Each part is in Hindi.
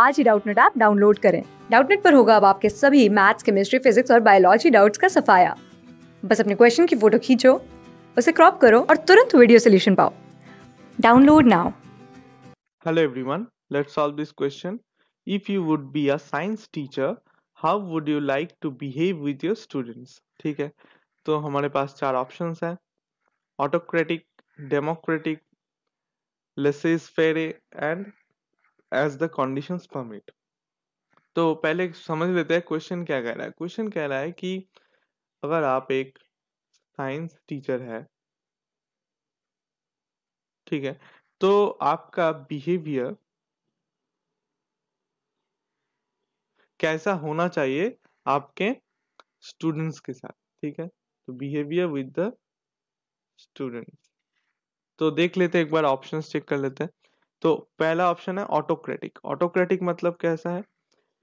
आज ही डाउटनेट ऐप डाउनलोड करें डाउटनेट पर होगा अब आपके सभी मैथ्स केमिस्ट्री फिजिक्स और बायोलॉजी डाउट्स का सफाया बस अपने क्वेश्चन की फोटो खींचो उसे क्रॉप करो और तुरंत वीडियो सोल्यूशन पाओ download now hello everyone let's solve this question if you would be a science teacher how would you like to behave with your students ठीक है तो हमारे पास चार ऑप्शंस हैं autocratic democratic laissez faire and as the conditions permit तो पहले समझ लेते हैं क्वेश्चन क्या कह रहा है क्वेश्चन कह रहा है कि अगर आप एक साइंस टीचर है ठीक है तो आपका बिहेवियर कैसा होना चाहिए आपके स्टूडेंट्स के साथ ठीक है तो बिहेवियर विद द स्टूडेंट्स तो देख लेते हैं एक बार ऑप्शंस चेक कर लेते हैं तो पहला ऑप्शन है ऑटोक्रेटिक ऑटोक्रेटिक मतलब कैसा है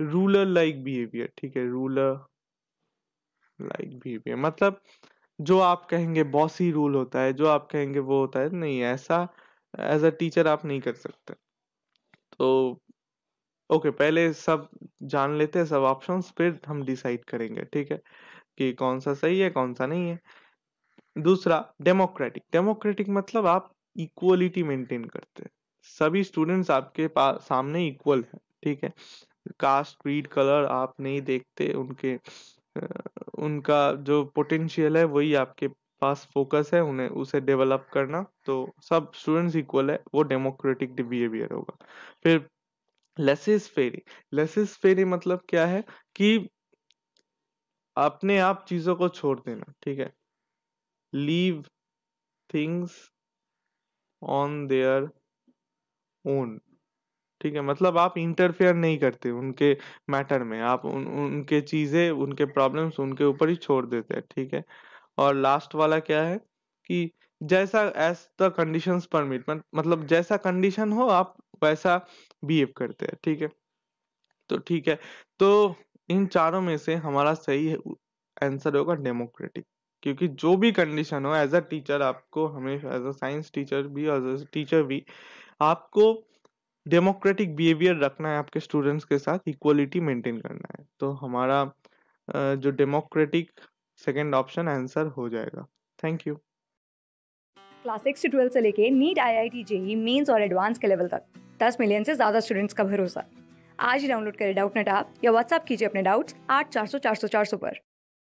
रूलर लाइक बिहेवियर ठीक है रूलर लाइक बिहेवियर मतलब जो आप कहेंगे बॉसी रूल होता है जो आप कहेंगे वो होता है नहीं ऐसा एज अ टीचर आप नहीं कर सकते तो ओके okay, पहले सब जान लेते हैं सब ऑप्शंस फिर हम डिसाइड करेंगे ठीक है कि कौन सा सही है कौन सा नहीं है दूसरा डेमोक्रेटिक डेमोक्रेटिक मतलब आप इक्वलिटी मेंटेन करते हैं सभी स्टूडेंट्स आपके पास सामने इक्वल है ठीक है कास्ट क्रीड कलर आप नहीं देखते उनके उनका जो पोटेंशियल है वही आपके पास फोकस है उन्हें उसे डेवलप करना तो सब स्टूडेंट्स इक्वल है वो डेमोक्रेटिक बिहेवियर होगा फिर लेसिस फेरी लेसिस फेरी मतलब क्या है कि अपने आप चीजों को छोड़ देना ठीक है leave things on their own ठीक है मतलब आप इंटरफेयर नहीं करते उनके मैटर में आप उन उनके चीज़ें उनके प्रॉब्लम्स उनके ऊपर ही छोड़ देते हैं ठीक है और लास्ट वाला क्या है कि जैसा एज द कंडीशन परमिट मतलब जैसा कंडीशन हो आप वैसा बिहेव करते हैं ठीक है तो ठीक है तो इन चारों में से हमारा सही आंसर होगा डेमोक्रेटिक क्योंकि जो भी कंडीशन हो एज अ टीचर आपको हमेशा एज अ साइंस टीचर भी एज अ टीचर भी आपको डेमोक्रेटिक बिहेवियर रखना है आपके स्टूडेंट्स के साथ इक्वलिटी मेंटेन करना है तो हमारा जो डेमोक्रेटिक सेकेंड ऑप्शन आंसर हो जाएगा थैंक यू क्लास सिक्स से ट्वेल्थ से लेके NEET I I T JEE mains और एडवांस के लेवल तक दस मिलियन से ज़्यादा स्टूडेंट्स का भरोसा आज ही डाउनलोड करें डाउट नेट आप या व्हाट्सअप कीजिए अपने डाउट्स आठ चार सौ चार सौ चार सौ पर